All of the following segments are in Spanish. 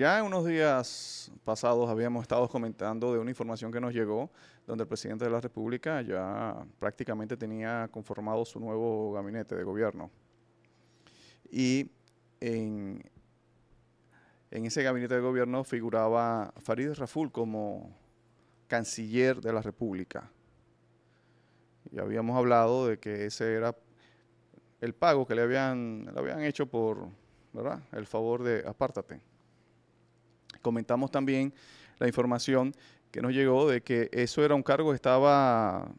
Ya unos días pasados habíamos estado comentando de una información que nos llegó, donde el presidente de la República ya prácticamente tenía conformado su nuevo gabinete de gobierno. Y en, ese gabinete de gobierno figuraba Farid Raful como canciller de la República. Y habíamos hablado de que ese era el pago que le habían, le habían hecho por el favor de apártate. Comentamos también la información que nos llegó de que eso era un cargo que estaba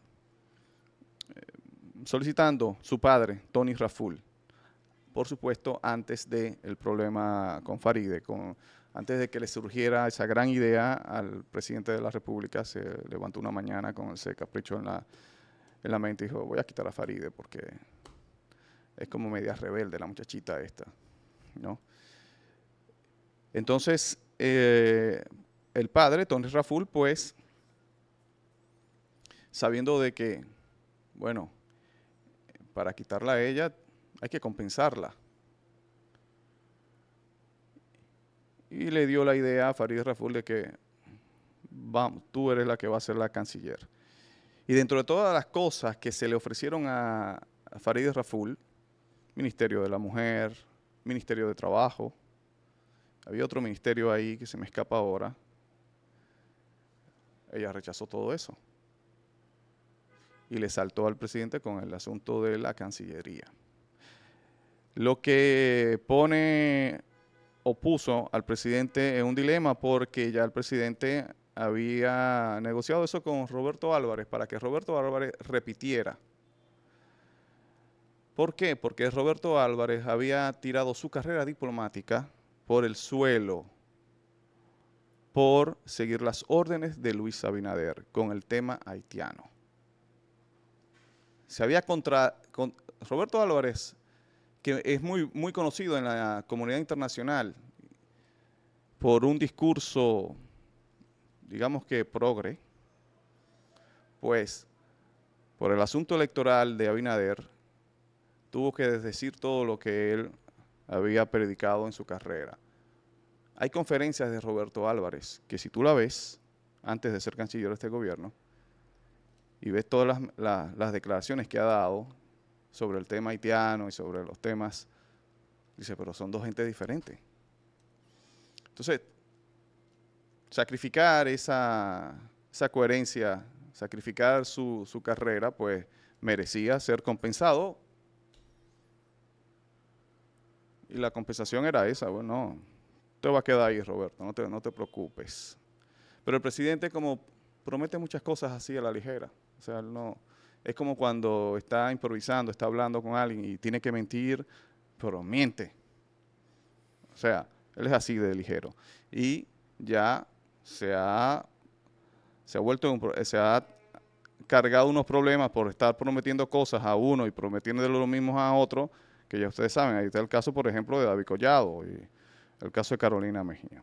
eh, solicitando su padre, Tony Raful. Por supuesto, antes del problema con Faride, antes de que le surgiera esa gran idea al presidente de la República, se levantó una mañana con ese capricho en la, en la mente y dijo, voy a quitar a Faride porque es como media rebelde la muchachita esta, ¿no? Entonces, eh, el padre, Tony Raful, pues, sabiendo de que, bueno, para quitarla a ella hay que compensarla. Y le dio la idea a Farid Raful de que, tú eres la que va a ser la canciller. Y dentro de todas las cosas que se le ofrecieron a, a Farid Raful, Ministerio de la Mujer, Ministerio de Trabajo, había otro ministerio ahí que se me escapa ahora. Ella rechazó todo eso. Y le saltó al presidente con el asunto de la Cancillería. Lo que pone o puso al presidente en un dilema porque ya el presidente había negociado eso con Roberto Álvarez para que Roberto Álvarez repitiera. ¿Por qué? Porque Roberto Álvarez había tirado su carrera diplomática por el suelo por seguir las órdenes de Luis Abinader con el tema haitiano. Se había contra Roberto Álvarez, que es muy, muy conocido en la comunidad internacional por un discurso, digamos que progre, pues por el asunto electoral de Abinader, tuvo que decir todo lo que él había predicado en su carrera. Hay conferencias de Roberto Álvarez que si tú la ves, antes de ser canciller de este gobierno, y ves todas las, declaraciones que ha dado sobre el tema haitiano y sobre los temas, dice, pero son dos gentes diferentes. Entonces, sacrificar esa, coherencia, sacrificar su, su carrera, pues merecía ser compensado Y la compensación era esa, bueno, te va a quedar ahí, Roberto, no te, preocupes. Pero el presidente como promete muchas cosas así a la ligera. O sea, no, es como cuando está improvisando, está hablando con alguien y tiene que mentir, pero miente. O sea, él es así de ligero. Y ya se ha, se ha cargado unos problemas por estar prometiendo cosas a uno y prometiendo lo mismo a otro que ya ustedes saben, ahí está el caso, por ejemplo, de David Collado y el caso de Carolina Mejía.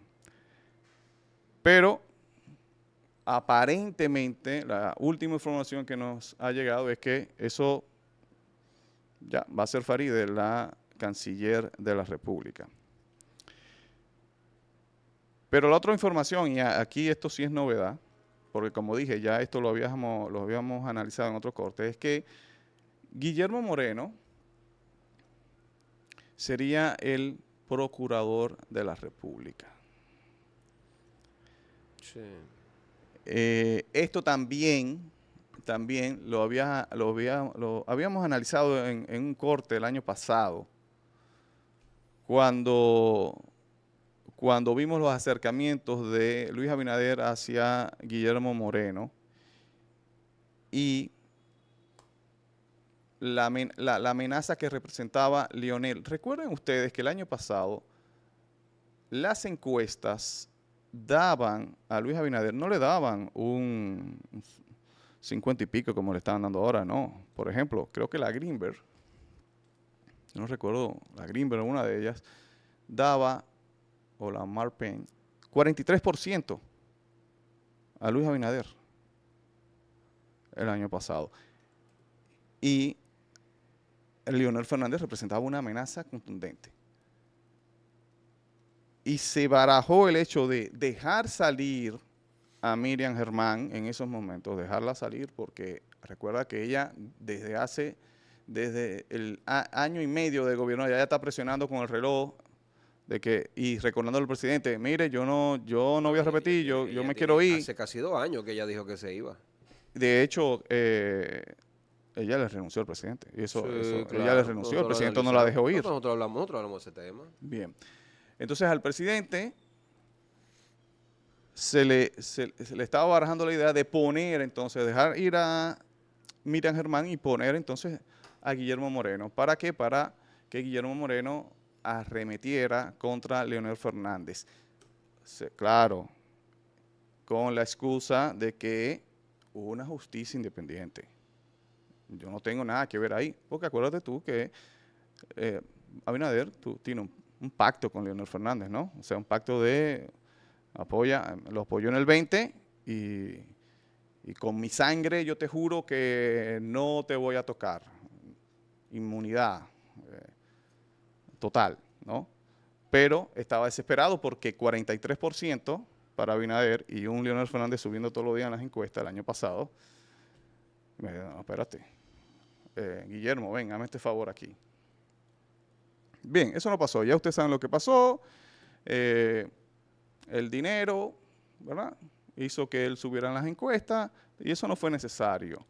Pero aparentemente la última información que nos ha llegado es que eso ya va a ser Faride, la canciller de la República. Pero la otra información, y aquí esto sí es novedad, porque como dije, ya esto lo lo habíamos analizado en otro corte, es que Guillermo Moreno, sería el procurador de la República. Eh, esto también, también lo, había, lo, había, lo habíamos analizado en, un corte el año pasado, cuando, cuando vimos los acercamientos de Luis Abinader hacia Guillermo Moreno y la, amenaza que representaba Lionel. Recuerden ustedes que el año pasado las encuestas daban a Luis Abinader, no le daban un 50 y pico como le estaban dando ahora, no. Por ejemplo, creo que la Greenberg, no recuerdo, la Greenberg, una de ellas, daba, o la Marpen, 43% a Luis Abinader el año pasado. Y Leonel Fernández representaba una amenaza contundente. Y se barajó el hecho de dejar salir a Miriam Germán en esos momentos, dejarla salir porque recuerda que ella desde hace, desde el año y medio de gobierno, ya está presionando con el reloj de que y recordando al presidente, mire, yo no yo no voy a repetir, yo, yo me quiero ir. Hace casi dos años que ella dijo que se iba. De hecho, eh, ella le renunció al presidente. Eso, Ella le renunció, el presidente no la dejó ir. nosotros hablamos, nosotros hablamos de ese tema. Bien. Entonces al presidente se le, le estaba barajando la idea de poner entonces, dejar ir a Miriam Germán y poner entonces a Guillermo Moreno. ¿Para qué? Para que Guillermo Moreno arremetiera contra Leonel Fernández. claro, con la excusa de que hubo una justicia independiente. Yo no tengo nada que ver ahí, porque acuérdate tú que eh, Abinader tú, tiene un, pacto con Leonel Fernández, ¿no? O sea, un pacto de apoya, lo apoyó en el 20 y, con mi sangre yo te juro que no te voy a tocar. Inmunidad eh, total, ¿no? Pero estaba desesperado porque 43% para Abinader y un Leonel Fernández subiendo todos los días en las encuestas el año pasado. Me dijo, espérate, eh, Guillermo, venga, hazme este favor aquí. Bien, eso no pasó. Ya ustedes saben lo que pasó. Eh, el dinero, ¿verdad? Hizo que él subiera en las encuestas y eso no fue necesario.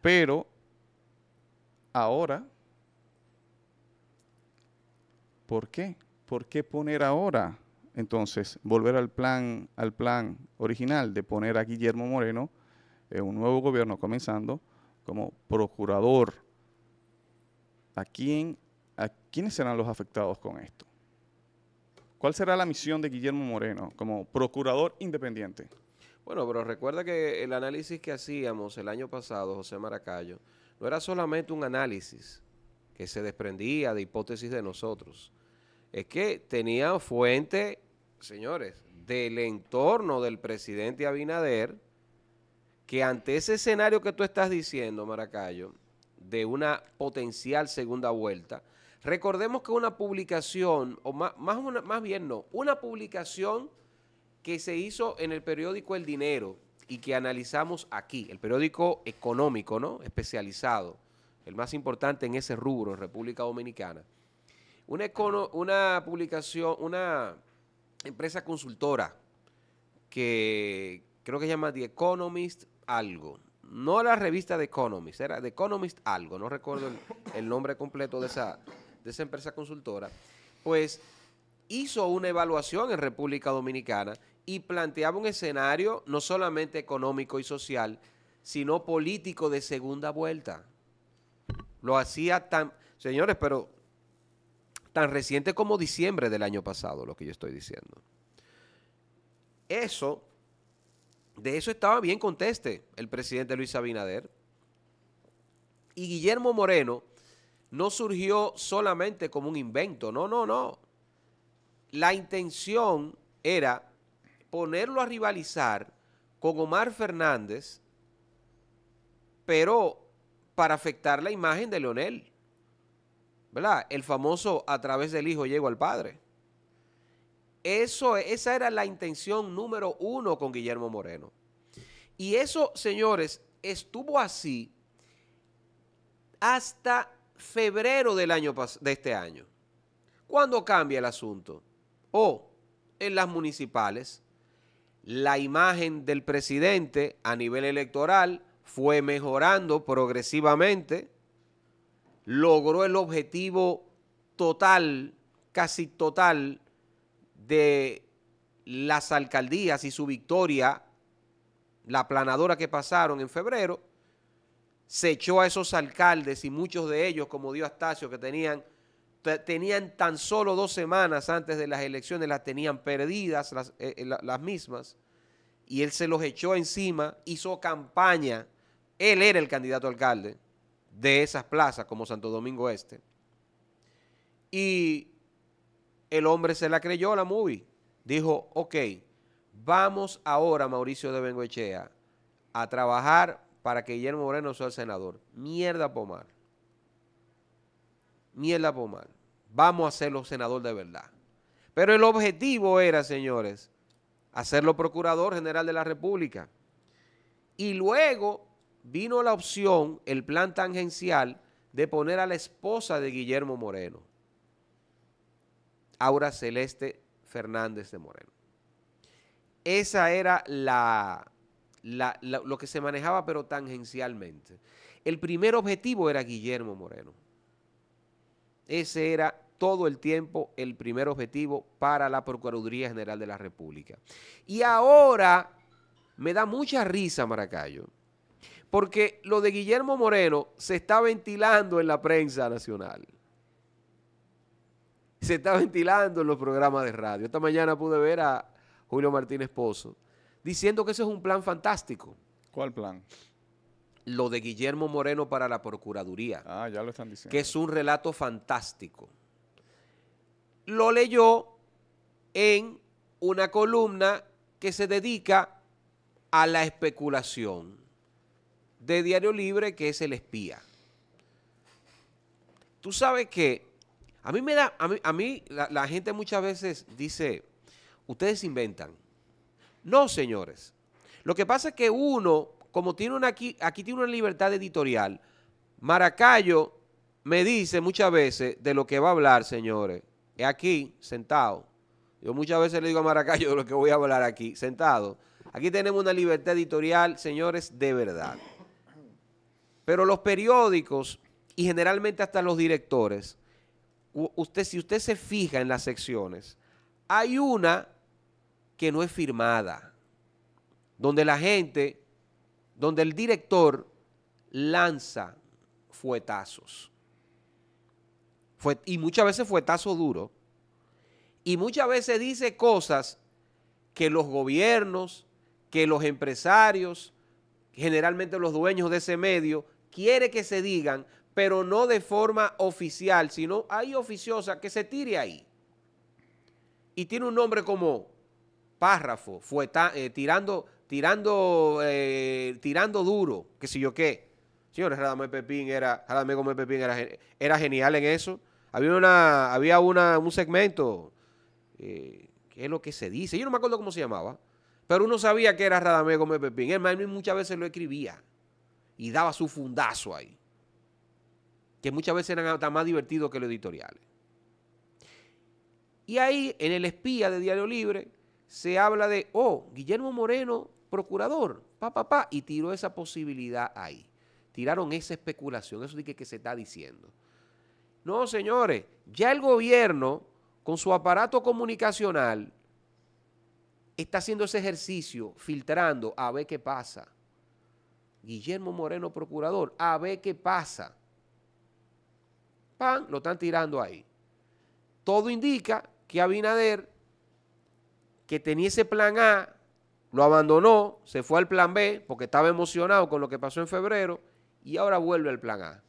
Pero ahora, ¿por qué? ¿Por qué poner ahora? Entonces, volver al plan, al plan original de poner a Guillermo Moreno, en eh, un nuevo gobierno comenzando, como procurador, ¿a, quién, ¿a quiénes serán los afectados con esto? ¿Cuál será la misión de Guillermo Moreno como procurador independiente? Bueno, pero recuerda que el análisis que hacíamos el año pasado, José Maracayo, no era solamente un análisis que se desprendía de hipótesis de nosotros. Es que tenía fuente, señores, del entorno del presidente Abinader, que ante ese escenario que tú estás diciendo, Maracayo, de una potencial segunda vuelta, recordemos que una publicación, o más, más, bien no, una publicación que se hizo en el periódico El Dinero y que analizamos aquí, el periódico económico, ¿no? Especializado, el más importante en ese rubro en República Dominicana. Una, una publicación, una empresa consultora que creo que se llama The Economist algo. No la revista The Economist, era The Economist algo, no recuerdo el, nombre completo de esa, de esa empresa consultora, pues hizo una evaluación en República Dominicana y planteaba un escenario no solamente económico y social, sino político de segunda vuelta. Lo hacía tan, señores, pero tan reciente como diciembre del año pasado, lo que yo estoy diciendo. Eso de eso estaba bien conteste el presidente Luis Abinader. Y Guillermo Moreno no surgió solamente como un invento, no, no, no. La intención era ponerlo a rivalizar con Omar Fernández, pero para afectar la imagen de Leonel. ¿Verdad? El famoso a través del hijo llego al padre. Eso, esa era la intención número uno con Guillermo Moreno. Y eso, señores, estuvo así hasta febrero del año de este año. ¿Cuándo cambia el asunto? O en las municipales, la imagen del presidente a nivel electoral fue mejorando progresivamente, logró el objetivo total, casi total, de las alcaldías y su victoria, la planadora que pasaron en febrero, se echó a esos alcaldes y muchos de ellos, como dio Astacio, que tenían, tenían tan solo dos semanas antes de las elecciones, las tenían perdidas eh, eh, las, mismas, y él se los echó encima, hizo campaña, él era el candidato alcalde de esas plazas como Santo Domingo Este. Y el hombre se la creyó la movie. Dijo, ok, vamos ahora, Mauricio de Bengoechea, a trabajar para que Guillermo Moreno sea el senador. Mierda pomar. Mierda pomar. Vamos a hacerlo senador de verdad. Pero el objetivo era, señores, hacerlo procurador general de la República. Y luego vino la opción, el plan tangencial, de poner a la esposa de Guillermo Moreno. Aura Celeste Fernández de Moreno. Esa era la, lo que se manejaba, pero tangencialmente. El primer objetivo era Guillermo Moreno. Ese era todo el tiempo el primer objetivo para la Procuraduría General de la República. Y ahora me da mucha risa, Maracayo, porque lo de Guillermo Moreno se está ventilando en la prensa nacional se está ventilando en los programas de radio. Esta mañana pude ver a Julio Martínez Pozo diciendo que ese es un plan fantástico. ¿Cuál plan? Lo de Guillermo Moreno para la Procuraduría. Ah, ya lo están diciendo. Que es un relato fantástico. Lo leyó en una columna que se dedica a la especulación de Diario Libre, que es el espía. Tú sabes que a mí me da, a mí, la, gente muchas veces dice, ustedes inventan. No, señores. Lo que pasa es que uno, como tiene una aquí, aquí tiene una libertad editorial, Maracayo me dice muchas veces de lo que va a hablar, señores. Es aquí, sentado. Yo muchas veces le digo a Maracayo de lo que voy a hablar aquí, sentado. Aquí tenemos una libertad editorial, señores, de verdad. Pero los periódicos y generalmente hasta los directores usted, si usted se fija en las secciones, hay una que no es firmada, donde la gente, donde el director lanza fuetazos. Fue, y muchas veces fuetazo duro. Y muchas veces dice cosas que los gobiernos, que los empresarios, generalmente los dueños de ese medio, quiere que se digan pero no de forma oficial, sino ahí oficiosa que se tire ahí. Y tiene un nombre como párrafo, fue eh, tirando, tirando, eh, tirando duro, Que si yo qué. Señores, Radamé Pepín era, Gómez Pepín era, genial en eso. Había una, había un segmento, eh, que es lo que se dice? Yo no me acuerdo cómo se llamaba, pero uno sabía que era Radamé Gómez Pepín. El muchas veces lo escribía y daba su fundazo ahí que muchas veces eran hasta más divertidos que los editoriales. Y ahí, en el espía de Diario Libre, se habla de, oh, Guillermo Moreno, procurador, pa, pa, pa, y tiró esa posibilidad ahí. Tiraron esa especulación, eso de que, que se está diciendo. No, señores, ya el gobierno, con su aparato comunicacional, está haciendo ese ejercicio, filtrando a ver qué pasa. Guillermo Moreno, procurador, a ver qué pasa lo están tirando ahí. Todo indica que Abinader, que tenía ese plan A, lo abandonó, se fue al plan B porque estaba emocionado con lo que pasó en febrero y ahora vuelve al plan A,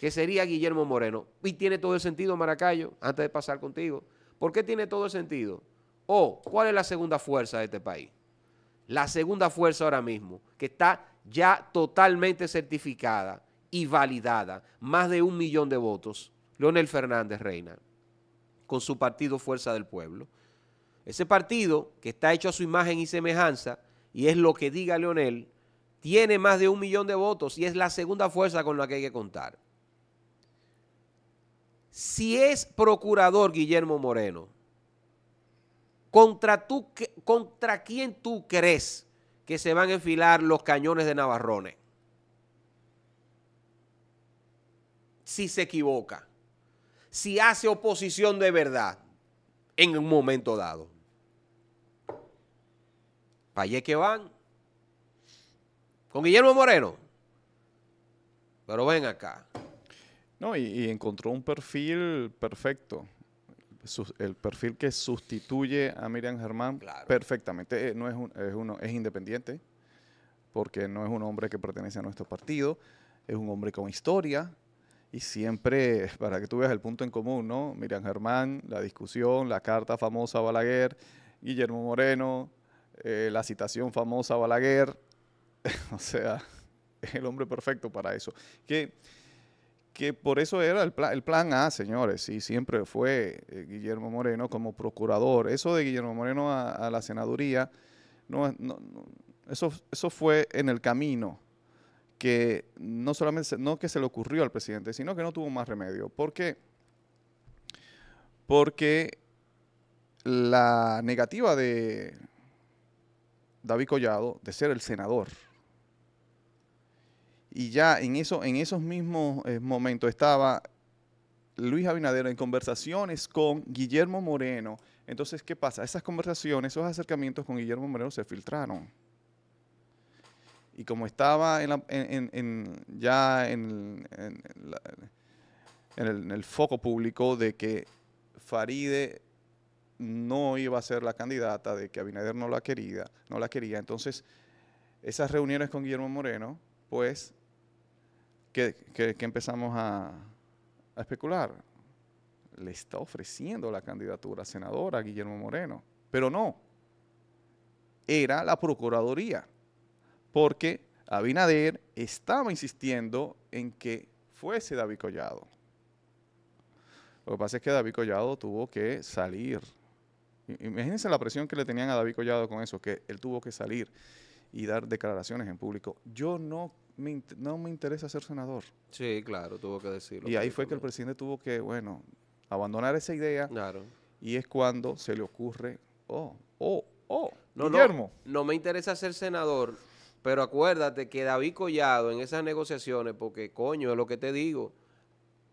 que sería Guillermo Moreno. Y tiene todo el sentido, Maracayo, antes de pasar contigo. ¿Por qué tiene todo el sentido? O, ¿cuál es la segunda fuerza de este país? La segunda fuerza ahora mismo, que está ya totalmente certificada y validada, más de un millón de votos, Leonel Fernández Reina, con su partido Fuerza del Pueblo. Ese partido, que está hecho a su imagen y semejanza, y es lo que diga Leonel, tiene más de un millón de votos y es la segunda fuerza con la que hay que contar. Si es procurador Guillermo Moreno, ¿contra, tú, ¿contra quién tú crees que se van a enfilar los cañones de Navarrones? si se equivoca, si hace oposición de verdad en un momento dado. Para allá que van. Con Guillermo Moreno. Pero ven acá. No, y, encontró un perfil perfecto. el perfil que sustituye a Miriam Germán perfectamente. Eh, no uno, es independiente, porque no es un hombre que pertenece a nuestro partido. Es un hombre con historia, y siempre, para que tú veas el punto en común, ¿no? Miriam Germán, la discusión, la carta famosa Balaguer, Guillermo Moreno, eh, la citación famosa Balaguer, o sea, es el hombre perfecto para eso. Que, que por eso era el, plan, A, señores, y siempre fue eh, Guillermo Moreno como procurador. Eso de Guillermo Moreno a, la senaduría, no, no eso, eso fue en el camino, que no solamente, no que se le ocurrió al presidente, sino que no tuvo más remedio. ¿Por qué? Porque la negativa de David Collado de ser el senador, y ya en, eso, en esos mismos eh, momentos estaba Luis Abinader en conversaciones con Guillermo Moreno. Entonces, ¿qué pasa? Esas conversaciones, esos acercamientos con Guillermo Moreno se filtraron. Y como estaba ya en, el, foco público de que Faride no iba a ser la candidata, de que Abinader no la quería, no la quería. Entonces, esas reuniones con Guillermo Moreno, pues, que, empezamos a, a, especular. Le está ofreciendo la candidatura a senadora a Guillermo Moreno, pero no. Era la Procuraduría porque Abinader estaba insistiendo en que fuese David Collado. Lo que pasa es que David Collado tuvo que salir. Imagínense la presión que le tenían a David Collado con eso, que él tuvo que salir y dar declaraciones en público. Yo no me, no me interesa ser senador. Sí, claro, tuvo que decirlo. Y ahí fue que el presidente tuvo que, bueno, abandonar esa idea. Claro. Y es cuando se le ocurre, oh, oh, oh, no, Guillermo. no me interesa ser senador, pero acuérdate que David Collado en esas negociaciones, porque coño, es lo que te digo,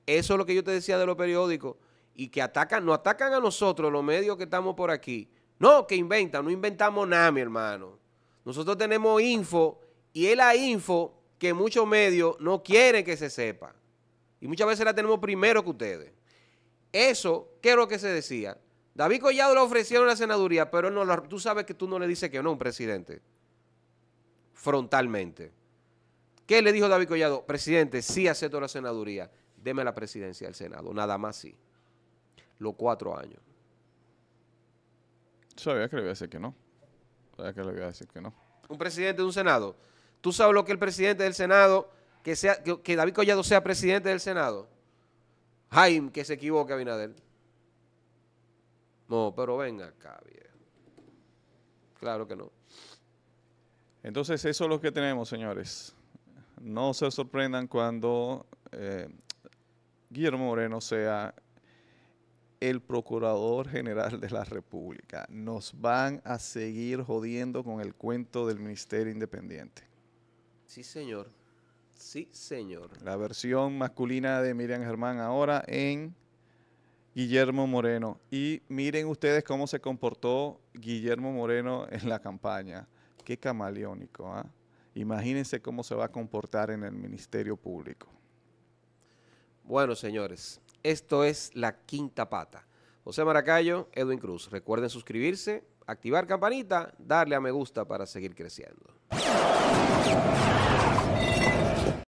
eso es lo que yo te decía de los periódicos, y que atacan, no atacan a nosotros, los medios que estamos por aquí. No, que inventan, no inventamos nada, mi hermano. Nosotros tenemos info, y es la info que muchos medios no quieren que se sepa. Y muchas veces la tenemos primero que ustedes. Eso, ¿qué es lo que se decía? David Collado le ofrecieron la senaduría, pero no, tú sabes que tú no le dices que no un presidente frontalmente. ¿Qué le dijo David Collado? Presidente, sí acepto la senaduría, deme la presidencia del Senado, nada más sí. Los cuatro años. Sabía que le iba a decir que no. Sabía que le iba a decir que no. Un presidente de un Senado. ¿Tú sabes lo que el presidente del Senado, que, sea, que, David Collado sea presidente del Senado? Jaime, que se equivoque, Abinader. No, pero venga acá, Claro que no. Entonces, eso es lo que tenemos, señores. No se sorprendan cuando eh, Guillermo Moreno sea el Procurador General de la República. Nos van a seguir jodiendo con el cuento del Ministerio Independiente. Sí, señor. Sí, señor. La versión masculina de Miriam Germán ahora en Guillermo Moreno. Y miren ustedes cómo se comportó Guillermo Moreno en la campaña qué camaleónico. ah? Imagínense cómo se va a comportar en el Ministerio Público. Bueno, señores, esto es la quinta pata. José Maracayo, Edwin Cruz. Recuerden suscribirse, activar campanita, darle a me gusta para seguir creciendo.